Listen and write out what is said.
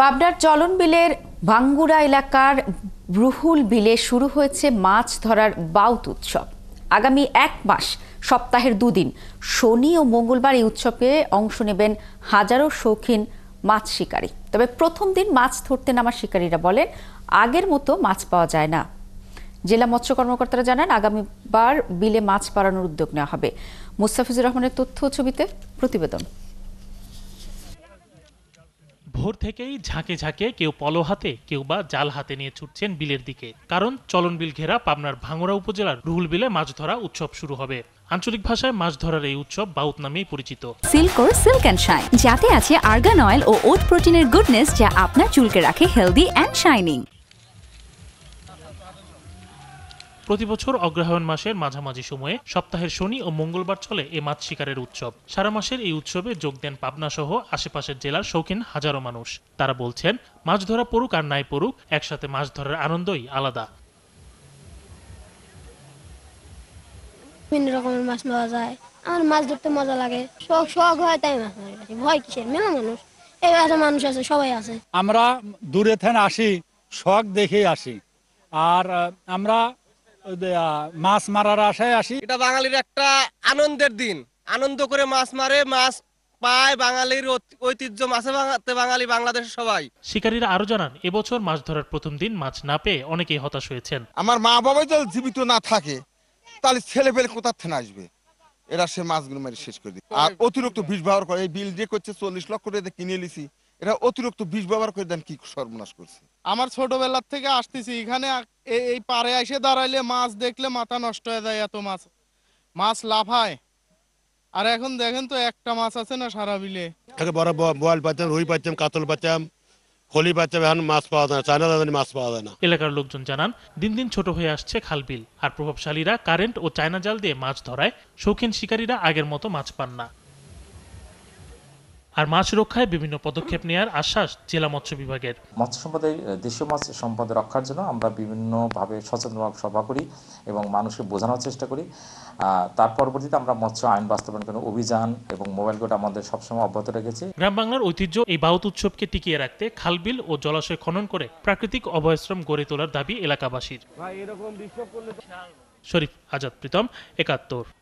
পাবনার চলন বিলের ভাঙ্গুড়া এলাকার ব্রুহুল বিলে শুরু হয়েছে মাছ ধরার বাউত উৎসব আগামী এক মাস সপ্তাহের দুদিন শনি ও মঙ্গলবার এই উৎসবে অংশ নেবেন হাজারো শৌখিন মাছ শিকারী তবে প্রথম দিন মাছ ধরতে নামা শিকারীরা বলেন আগের মতো মাছ পাওয়া যায় না জেলা মৎস্য কর্মকর্তারা জানান আগামীবার বিলে মাছ পাড়ানোর উদ্যোগ নেওয়া হবে মুস্তাফিজুর রহমানের তথ্য ছবিতে প্রতিবেদন ভোর থেকেই ঝাঁকে ঝাঁকে কেউ পলো হাতে কেউ বা জাল হাতে নিয়ে ছুটছেন বিলের দিকে কারণ চলনবিল ঘেরা পাবনার ভাঙড়া উপজেলার রুহুল বিলে মাছ ধরা উৎসব শুরু হবে আঞ্চলিক ভাষায় মাছ ধরার এই উৎসব বাউত নামেই পরিচিত সিল্কোর সিল্ক অ্যান্ড শাইন যাতে আছে আর্গান অয়েল ও ওট প্রোটিনের গুডনেস যা আপনার চুলকে রাখে হেলদি অ্যান্ড শাইনিং প্রতি বছর অগ্রহায়ণ মাসের মাঝামাঝি সময়ে সপ্তাহের শনি ও মঙ্গলবার চলে এ মাছ শিকারের উৎসব সারা মাসের এই উৎসবে যোগ দেন পাবনা সহ আশেপাশের জেলার শৌখিন হাজারো মানুষ তারা বলছেন মাছ ধরা পড়ুক আর নাই পড়ুক একসাথে মাছ ধরার আনন্দই আলাদা বিভিন্ন রকমের মাছ পাওয়া যায় আমার মাছ ধরতে মজা লাগে শখ শখ হয় তাই মাছ মারি ভয় কিসের মেলা মানুষ এই মানুষ আছে সবাই আছে আমরা দূরে থেকে আসি শখ দেখে আসি আর আমরা মাছ মারার আশায় আসি এটা বাঙালির একটা আনন্দের দিন আনন্দ করে মাছ মারে মাছ পায় বাঙালির ঐতিহ্য মাছে ভাঙাতে বাঙালি বাংলাদেশের সবাই শিকারীরা আরো জানান এবছর মাছ ধরার প্রথম দিন মাছ না পেয়ে অনেকেই হতাশ হয়েছেন আমার মা বাবা যদি জীবিত না থাকে তাহলে ছেলে পেলে কোথার থেকে আসবে এরা সে মাছগুলো মেরে শেষ করে দিই আর অতিরিক্ত বিষ ব্যবহার করে এই বিল যে করছে চল্লিশ লক্ষ টাকা কিনে নিছি এটা অতিরিক্ত বিষ ব্যবহার করে দেন কি সর্বনাশ করছে আমার ছোটবেলার থেকে আসতেছি এখানে এই পারে এসে দাঁড়াইলে মাছ দেখলে মাথা নষ্ট হয়ে যায় এত মাছ মাছ লাফায় আর এখন দেখেন তো একটা মাছ আছে না সারা বিলে আগে বড় বোয়াল পাইতাম রুই পাইতাম কাতল পাচ্ছাম হোলি পাচ্ছাম এখন মাছ পাওয়া যায় না চায়না মাছ পাওয়া যায় না এলাকার লোকজন জানান দিন দিন ছোট হয়ে আসছে খাল বিল আর প্রভাবশালীরা কারেন্ট ও চায়না জাল দিয়ে মাছ ধরায় শৌখিন শিকারীরা আগের মতো মাছ পান না আর মাছ রক্ষায় বিভিন্ন পদক্ষেপ নেওয়ার আশ্বাস জেলা মৎস্য বিভাগের মৎস্য সম্পদে দেশীয় মাছ সম্পদ রক্ষার জন্য আমরা বিভিন্নভাবে সচেতনমূলক সভা করি এবং মানুষকে বোঝানোর চেষ্টা করি তার পরবর্তীতে আমরা মৎস্য আইন বাস্তবায়ন কোনো অভিযান এবং মোবাইল গোট আমাদের সবসময় অব্যাহত রেখেছে গ্রাম বাংলার ঐতিহ্য এই বাউত উৎসবকে টিকিয়ে রাখতে খালবিল ও জলাশয় খনন করে প্রাকৃতিক অভয়াশ্রম গড়ে তোলার দাবি এলাকাবাসীর শরীফ আজাদ প্রীতম একাত্তর